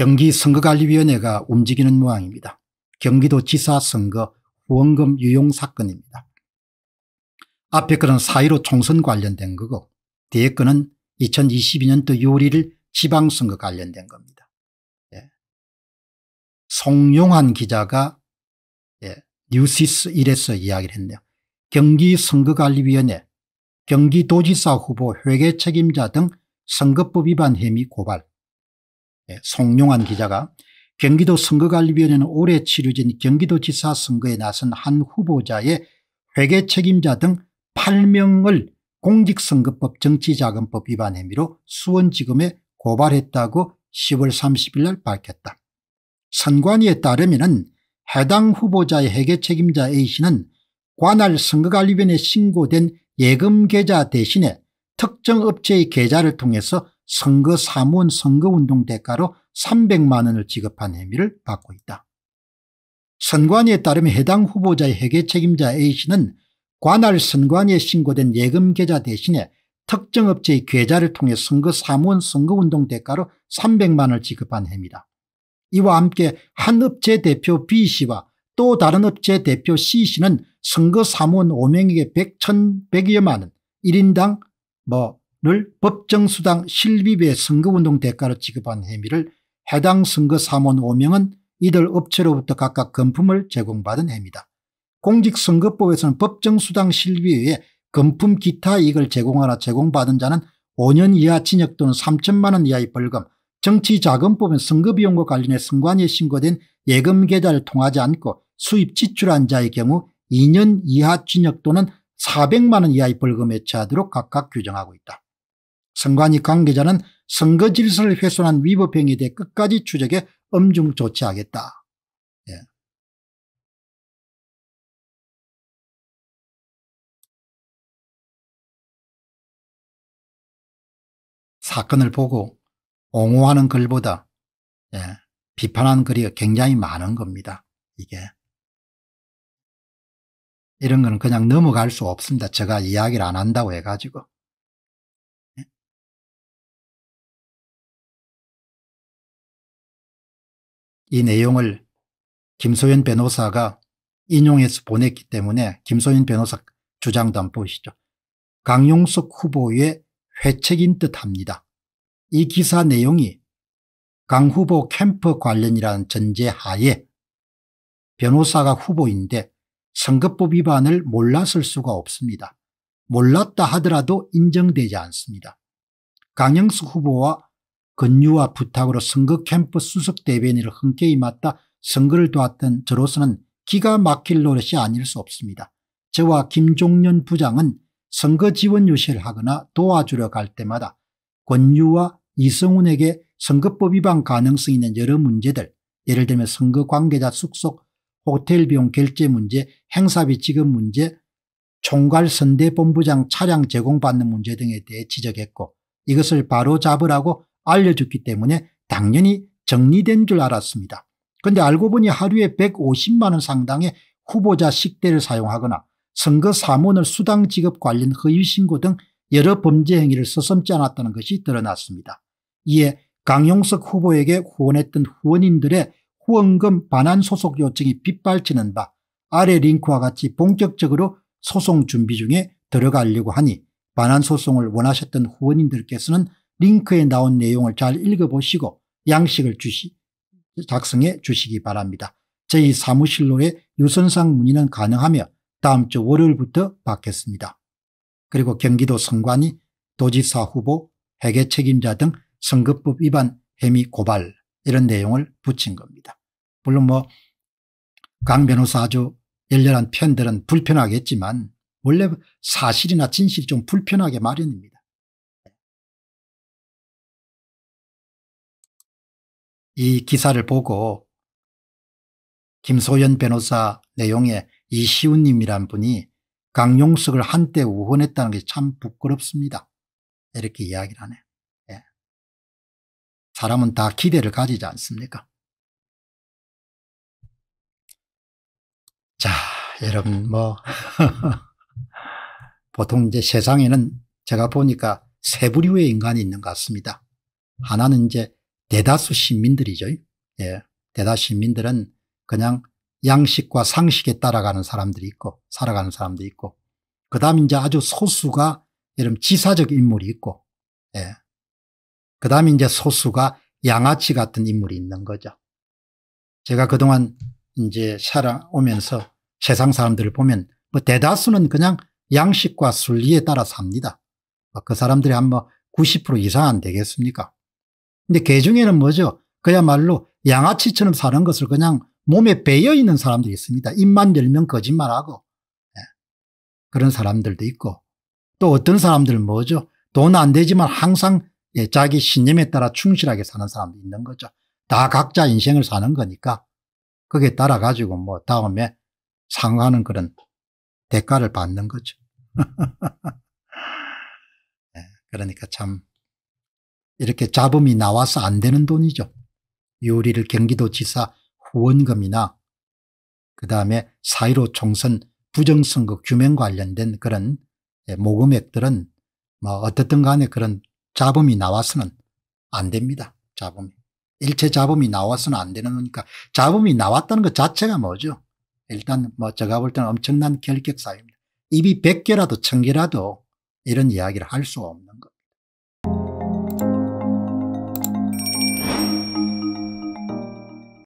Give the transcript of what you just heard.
경기선거관리위원회가 움직이는 모양입니다. 경기도지사 선거 후원금 유용 사건입니다. 앞에 건은 4.15 총선 관련된 거고 뒤에 건는 2022년도 6월 1일 지방선거 관련된 겁니다. 예. 송용환 기자가 예. 뉴시스 1에서 이야기를 했네요. 경기선거관리위원회, 경기도지사 후보 회계 책임자 등 선거법 위반 혐의 고발 예, 송용환 기자가 경기도 선거관리위원회는 올해 치루진 경기도지사 선거에 나선 한 후보자의 회계 책임자 등 8명을 공직선거법 정치자금법 위반 혐의로 수원지검에 고발했다고 10월 30일 날 밝혔다. 선관위에 따르면 해당 후보자의 회계 책임자 A씨는 관할 선거관리위원회에 신고된 예금 계좌 대신에 특정 업체의 계좌를 통해서 선거 사무원 선거운동 대가로 300만 원을 지급한 혐의를 받고 있다. 선관위에 따르면 해당 후보자의 회계 책임자 A씨는 관할 선관위에 신고된 예금 계좌 대신에 특정 업체의 계좌를 통해 선거 사무원 선거운동 대가로 300만 원을 지급한 혐의다. 이와 함께 한 업체 대표 B씨와 또 다른 업체 대표 C씨는 선거 사무원 5명에게 1 1100여만 원, 1인당 뭐를 법정수당 실비배 선거운동 대가로 지급한 혐의를 해당 선거 사무원 5명은 이들 업체로부터 각각 금품을 제공받은 혐의다. 공직선거법에서는 법정수당 실비 외에 금품 기타 이익을 제공하나 제공받은 자는 5년 이하 징역 또는 3천만 원 이하의 벌금, 정치자금법은 선거비용과 관련해 선관위에 신고된 예금 계좌를 통하지 않고 수입 지출한 자의 경우 2년 이하 징역 또는 400만 원 이하의 벌금에 처하도록 각각 규정하고 있다. 선관위 관계자는 선거 질서를 훼손한 위법 행위에 대해 끝까지 추적해 엄중 조치하겠다. 예. 사건을 보고 옹호하는 글보다 예, 비판하는 글이 굉장히 많은 겁니다. 이게 이런 거는 그냥 넘어갈 수 없습니다. 제가 이야기를 안 한다고 해가지고 이 내용을 김소연 변호사가 인용해서 보냈기 때문에 김소연 변호사 주장도 한 보시죠. 강용석 후보의 회책인 듯합니다. 이 기사 내용이 강 후보 캠프 관련이라는 전제 하에 변호사가 후보인데 선거법 위반을 몰랐을 수가 없습니다. 몰랐다 하더라도 인정되지 않습니다. 강영수 후보와 건유와 부탁으로 선거 캠프 수석 대변인을 흔쾌히 맡아 선거를 도왔던 저로서는 기가 막힐 노릇이 아닐 수 없습니다. 저와 김종년 부장은 선거 지원 유세를 하거나 도와주러갈 때마다 권유와 이성훈에게 선거법 위반 가능성 이 있는 여러 문제들 예를 들면 선거 관계자 숙속 호텔 비용 결제 문제 행사비 지급 문제 총괄 선대본부장 차량 제공받는 문제 등에 대해 지적했고 이것을 바로잡으라고 알려줬기 때문에 당연히 정리된 줄 알았습니다. 근데 알고 보니 하루에 150만 원 상당의 후보자 식대를 사용하거나 선거 사문을 수당 지급 관련 허위신고 등 여러 범죄 행위를 서슴지 않았다는 것이 드러났습니다. 이에 강용석 후보에게 후원했던 후원인들의 후원금 반환 소속 요청이 빗발치는 바 아래 링크와 같이 본격적으로 소송 준비 중에 들어가려고 하니 반환 소송을 원하셨던 후원인들께서는 링크에 나온 내용을 잘 읽어보시고 양식을 주시, 작성해 주시기 바랍니다. 저희 사무실로의 유선상 문의는 가능하며 다음 주 월요일부터 받겠습니다. 그리고 경기도 선관위, 도지사 후보, 회계 책임자 등 선거법 위반 혐의 고발 이런 내용을 붙인 겁니다. 물론 뭐강 변호사 아주 열렬한 팬들은 불편하겠지만 원래 사실이나 진실이 좀 불편하게 마련입니다. 이 기사를 보고 김소연 변호사 내용의 이시훈님이란 분이 강용석을 한때 우혼했다는게 참 부끄럽습니다. 이렇게 이야기를 하네요. 예. 사람은 다 기대를 가지지 않습니까? 자, 여러분 뭐 보통 이제 세상에는 제가 보니까 세 부류의 인간이 있는 것 같습니다. 하나는 이제 대다수 시민들이죠. 예. 대다수 시민들은 그냥 양식과 상식에 따라가는 사람들이 있고 살아가는 사람도 있고 그 다음 이제 아주 소수가 이런 지사적 인물이 있고 예. 그 다음 이제 소수가 양아치 같은 인물이 있는 거죠. 제가 그동안 이제 살아오면서 세상 사람들을 보면 뭐 대다수는 그냥 양식과 순리에 따라 삽니다. 뭐 그 사람들이 한 뭐 90% 이상 안 되겠습니까? 근데 개 중에는 뭐죠? 그야말로 양아치처럼 사는 것을 그냥 몸에 배어 있는 사람들이 있습니다. 입만 열면 거짓말하고 네. 그런 사람들도 있고 또 어떤 사람들은 뭐죠? 돈 안 되지만 항상 예, 자기 신념에 따라 충실하게 사는 사람도 있는 거죠. 다 각자 인생을 사는 거니까 그게 따라 가지고 뭐 다음에 상하는 그런 대가를 받는 거죠. 네, 그러니까 참 이렇게 잡음이 나와서 안 되는 돈이죠. 요리를 경기도지사 후원금이나 그 다음에 4.15 총선 부정선거 규명 관련된 그런 예, 모금액들은 뭐 어떻든 간에 그런 잡음이 나와서는 안 됩니다. 잡음이. 일체 잡음이 나와서는 안 되는 거니까 잡음이 나왔다는 것 자체가 뭐죠? 일단 뭐 제가 볼 때는 엄청난 결격사입니다. 입이 100개라도 1000개라도 이런 이야기를 할 수 없는 거